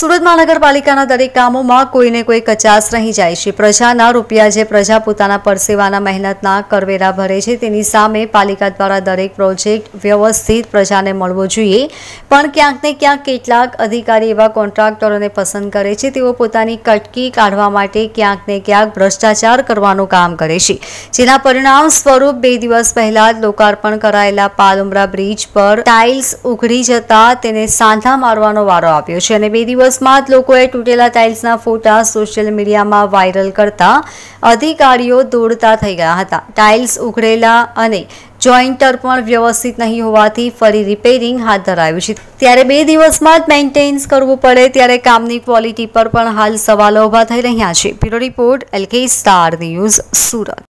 સુરત મહાનગરપાલિકાના દરેક કામોમાં કોઈને કોઈ કચાસ રહી જાય છે પ્રજાના રૂપિયા જે પ્રજા પોતાના પરસેવાના મહેનતના કરવેરા ભરે છે તેની સામે પાલિકા દ્વારા દરેક પ્રોજેક્ટ વ્યવસ્થિત પ્રજાને મળવો જોઈએ પણ ક્યાંક ને ક્યાંક કેટલાક અધિકારી એવા કોન્ટ્રાક્ટરોને પસંદ કરે છે તેઓ પોતાની કટકી કાઢવા માટે ક્યાંક ને ક્યાંક ભ્રષ્ટાચાર કરવાનું કામ કરે છે જેના પરિણામ સ્વરૂપ બે દિવસ પહેલા જ લોકાર્પણ કરાયેલા પાલુમરા બ્રિજ પર ટાઇલ્સ ઉઘડી જતા તેને સાંધા મારવાનો વારો આપ્યો છે અને બે દિવસ અકસ્માત લોકોએ તૂટેલા ટાઇલ્સના ફોટા સોશિયલ મીડિયામાં વાયરલ કરતા અધિકારીઓ દોડતા થઈ ગયા હતા ટાઇલ્સ ઉઘડેલા અને જોઇન્ટર પણ વ્યવસ્થિત નહીં હોવાથી ફરી રિપેરિંગ હાથ ધરાયું છે ત્યારે બે દિવસમાં જ મેન્ટેન્સ કરવું પડે ત્યારે કામની ક્વોલિટી પર પણ હાલ સવાલો ઊભા થઈ રહ્યા છે bureau report LK Star News Surat